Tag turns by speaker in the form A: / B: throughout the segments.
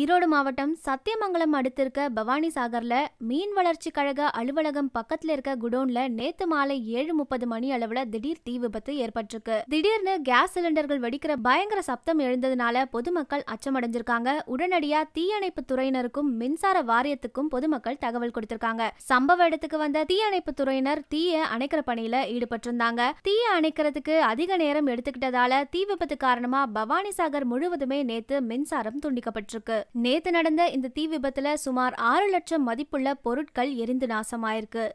A: ஈரோடு மாவட்டம் சத்தியமங்கலம் அடுத்திருக்க பவானி சாகர்ல மீன் வளர்ச்சி கழக அலுவலகம் பக்கத்துல இருக்க குடோன்ல நேத்து மாலை ஏழு முப்பது மணி அளவுல திடீர் தீ விபத்து ஏற்பட்டிருக்கு திடீர்னு கேஸ் சிலிண்டர்கள் வெடிக்கிற பயங்கர சப்தம் எழுந்ததுனால பொதுமக்கள் அச்சமடைஞ்சிருக்காங்க உடனடியா தீயணைப்பு துறையினருக்கும் மின்சார வாரியத்துக்கும் பொதுமக்கள் தகவல் கொடுத்திருக்காங்க சம்பவ இடத்துக்கு வந்த தீயணைப்பு துறையினர் தீய அணைக்கிற பணியில ஈடுபட்டிருந்தாங்க தீய அணைக்கிறதுக்கு அதிக நேரம் எடுத்துக்கிட்டதால தீ விபத்து காரணமா பவானி சாகர் முழுவதுமே நேத்து மின்சாரம் துண்டிக்கப்பட்டிருக்கு நேத்து நடந்த இந்த தீ விபத்துல சுமார் ஆறு லட்சம் மதிப்புள்ள பொருட்கள் எரிந்து நாசமாயிருக்கு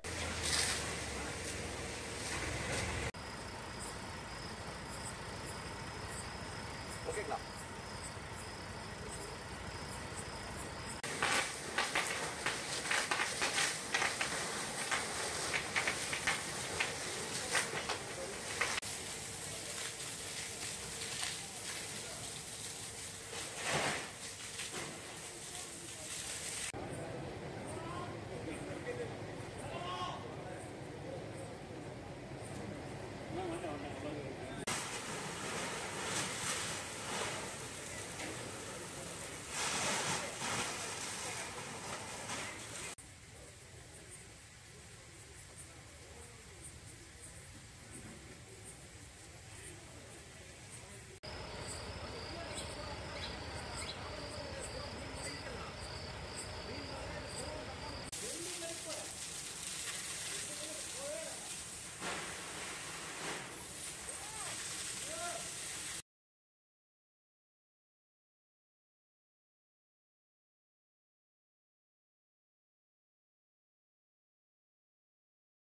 B: ஓகேங்களா